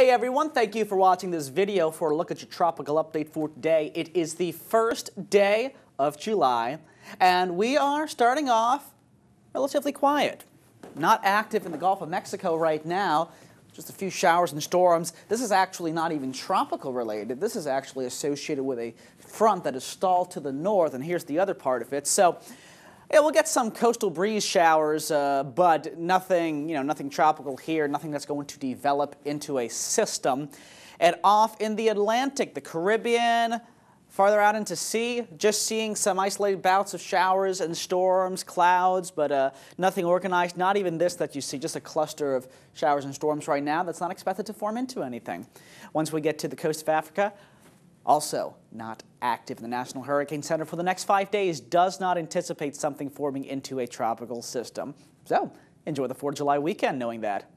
Hey everyone, thank you for watching this video for a look at your tropical update for today. It is the first day of July, and we are starting off relatively quiet. Not active in the Gulf of Mexico right now, just a few showers and storms. This is actually not even tropical related. This is actually associated with a front that is stalled to the north, and here's the other part of it. So yeah, we'll get some coastal breeze showers, uh, but nothing, you know, nothing tropical here, nothing that's going to develop into a system. And off in the Atlantic, the Caribbean, farther out into sea, just seeing some isolated bouts of showers and storms, clouds, but uh, nothing organized, not even this that you see, just a cluster of showers and storms right now that's not expected to form into anything. Once we get to the coast of Africa, also, not active. The National Hurricane Center for the next five days does not anticipate something forming into a tropical system. So, enjoy the 4th of July weekend knowing that.